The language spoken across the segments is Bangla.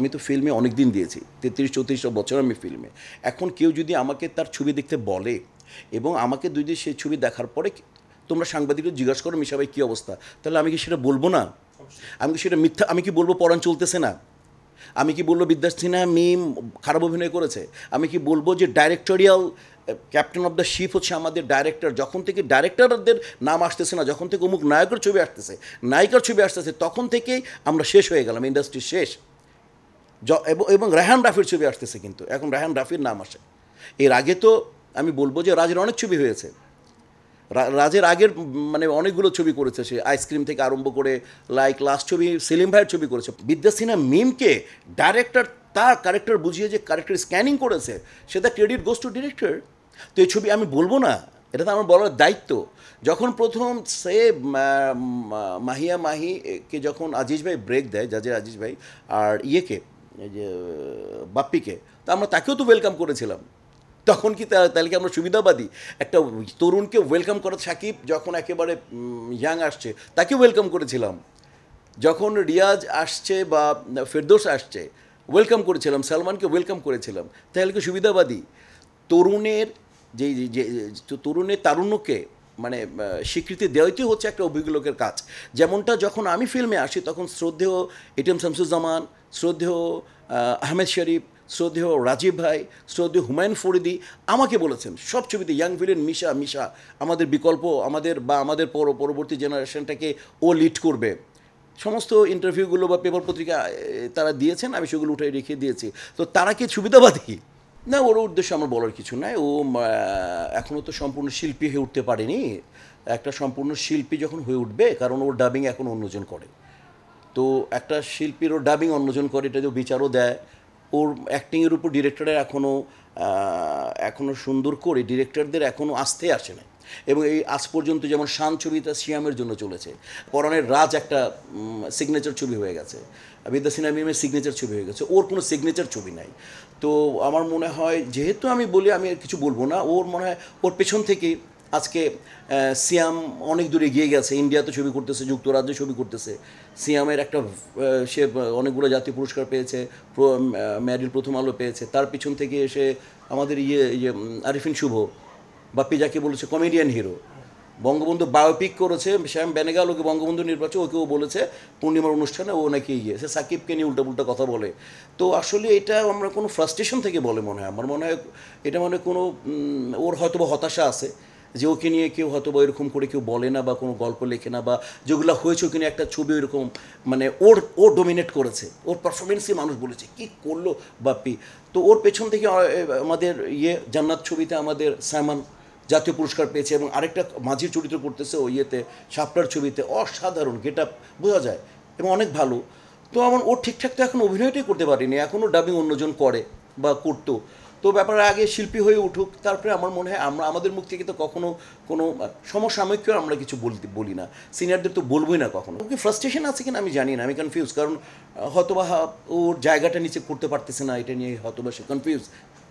আমি তো ফিল্মে অনেক দিন দিয়েছি তেত্রিশ চৌত্রিশ বছর আমি ফিল্মে এখন কেউ যদি আমাকে তার ছবি দেখতে বলে এবং আমাকে দিন সেই ছবি দেখার পরে তোমরা সাংবাদিকরা জিজ্ঞাসা করো মিশাবাই কী অবস্থা তাহলে আমি কি সেটা বলবো না আমি কি সেটা মিথ্যা আমি কি বলবো পরাণ চলতেছে না আমি কি বলবো বিদ্যা সিনহা মিম খারাপ অভিনয় করেছে আমি কি বলবো যে directorial captain of the ship হচ্ছে আমাদের ডাইরেক্টর যখন থেকে ডাইরেক্টরদের নাম আসতেছে না যখন থেকে অমুক নায়কের ছবি আসতেছে নায়িকার ছবি আসতেছে তখন থেকেই আমরা শেষ হয়ে গেলাম ইন্ডাস্ট্রি শেষ এবং রায়হান রাফির ছবি আসতেছে কিন্তু এখন রায়হান রাফির নাম আসে এর আগে তো আমি বলবো যে রাজের অনেক ছবি হয়েছে রাজের আগের মানে অনেকগুলো ছবি করেছে সে আইসক্রিম থেকে আরম্ভ করে লাইক লাস্ট ছবি সেলিম ভাইয়ের ছবি করেছে বিদ্যা সিনহা মিমকে ডাইরেক্টর তার ক্যারেক্টার বুঝিয়ে যে ক্যারেক্টার স্ক্যানিং করেছে সেটা ক্রেডিট গোস্ট টু ডিরেক্টর তো এই ছবি আমি বলবো না এটা তো আমার বলার দায়িত্ব যখন প্রথম সে মাহিয়া মাহিকে যখন আজিজ ভাই ব্রেক দেয় জাজের আজিজ ভাই আর ইয়েকে যে বাপ্পিকে তা আমরা তাকেও তো ওয়েলকাম করেছিলাম তখন কি তাহলে কি আমরা সুবিধাবাদী একটা তরুণকে ওয়েলকাম করা সাকিব যখন একেবারে ইয়াং আসছে তাকে ওয়েলকাম করেছিলাম যখন রিয়াজ আসছে বা ফেরদোস আসছে ওয়েলকাম করেছিলাম সালমানকে ওয়েলকাম করেছিলাম তাহলে কি সুবিধাবাদী তরুণের যে তরুণের তারুণ্যকে মানে স্বীকৃতি দেওয়াইটি হচ্ছে একটা অভিজ্ঞ লোকের কাজ যেমনটা যখন আমি ফিল্মে আসি তখন শ্রদ্ধেয় এটিএম শামসুজ্জামান শ্রদ্ধেয় আহমেদ শরীফ শ্রদ্ধেয় রাজীব ভাই শ্রদ্ধেয় হুমায়ুন ফরিদি আমাকে বলেছেন সব ছবিতে ইয়াং ভিলেন মিশা মিশা আমাদের বিকল্প আমাদের বা আমাদের পর পরবর্তী জেনারেশনটাকে ও লিড করবে সমস্ত ইন্টারভিউগুলো বা পেপার পত্রিকা তারা দিয়েছেন আমি সেগুলো উঠে রেখে দিয়েছি তো তারা কি সুবিধাবাদী না ওর উদ্দেশ্য আমার বলার কিছু নাই ও এখনও তো সম্পূর্ণ শিল্পী হয়ে উঠতে পারেনি একটা সম্পূর্ণ শিল্পী যখন হয়ে উঠবে কারণ ওর ডাবিং এখন অন্যজন করে তো একটা শিল্পীর ওর ডাবিং অন্যজন করে এটা যে বিচারও দেয় ওর অ্যাক্টিংয়ের উপর ডিরেক্টরের এখনও এখনও সুন্দর করে ডিরেক্টরদের এখনও আসতে আসে না এবং এই আজ পর্যন্ত যেমন শান ছবিটা সিয়ামের জন্য চলেছে করণের রাজ একটা সিগনেচার ছবি হয়ে গেছে বিদ্যা সিনহা মিমের সিগনেচার ছবি হয়ে গেছে ওর কোনো সিগনেচার ছবি নাই তো আমার মনে হয় যেহেতু আমি বলি আমি কিছু বলবো না ওর মনে হয় ওর পেছন থেকে আজকে সিয়াম অনেক দূরে গিয়ে গেছে ইন্ডিয়াতে ছবি করতেছে যুক্তরাজ্যে ছবি করতেছে সিয়ামের একটা সে অনেকগুলো জাতীয় পুরস্কার পেয়েছে ম্যারিল প্রথম আলো পেয়েছে তার পিছন থেকে এসে আমাদের ইয়ে ইয়ে আরিফিন শুভ বাপ্পি যাকে বলেছে কমেডিয়ান হিরো বঙ্গবন্ধু বায়োপিক করেছে শ্যাম বেনেগাল ওকে বঙ্গবন্ধু নির্বাচন ওকেও বলেছে পূর্ণিমার অনুষ্ঠানে ও নাকি ইয়ে সে সাকিবকে নিয়ে উল্টাপুল্টা কথা বলে তো আসলে এটা আমরা কোনো ফ্রাস্ট্রেশন থেকে বলে মনে হয় আমার মনে হয় এটা মানে কোনো ওর হয়তো বা হতাশা আছে যে ওকে নিয়ে কেউ হয়তো বা এরকম করে কেউ বলে না বা কোনো গল্প লেখে না বা যেগুলো হয়েছে ওকে নিয়ে একটা ছবি ওইরকম মানে ওর ও ডোমিনেট করেছে ওর পারফরমেন্সই মানুষ বলেছে কি করলো বাপ্পি তো ওর পেছন থেকে আমাদের ইয়ে জান্নাত ছবিতে আমাদের সাইমান জাতীয় পুরস্কার পেয়েছে এবং আরেকটা মাঝির চরিত্র করতেছে ওই ইয়েতে সাপটার ছবিতে অসাধারণ গেট আপ বোঝা যায় এবং অনেক ভালো তো আমার ও ঠিকঠাক তো এখন অভিনয়টাই করতে পারিনি এখনও ডাবিং অন্যজন করে বা করতো তো ব্যাপারে আগে শিল্পী হয়ে উঠুক তারপরে আমার মনে হয় আমরা আমাদের মুখ থেকে তো কখনো কোনো সমসাময়িকও আমরা কিছু বলতে বলি না সিনিয়রদের তো বলবোই না কখনো ওকে ফ্রাস্ট্রেশন আছে কিনা আমি জানি না আমি কনফিউজ কারণ হয়তোবা ওর জায়গাটা নিচে করতে পারতেছে না এটা নিয়ে হয়তোবা সে কনফিউজ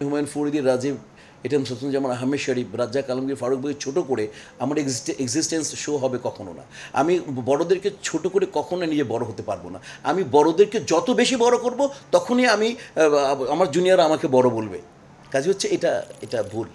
হুমায়ুন ফরিদির রাজীব এটিএম যেমন আহমেদ শরীফ রাজ্জাক আলমগীর ফারুক ভাইকে ছোটো করে আমার এক্সিস্টেন্স শো হবে কখনো না আমি বড়দেরকে ছোট করে কখনো নিজে বড় হতে পারবো না আমি বড়দেরকে যত বেশি বড় করব তখনই আমি আমার জুনিয়র আমাকে বড় বলবে কাজে হচ্ছে এটা এটা ভুল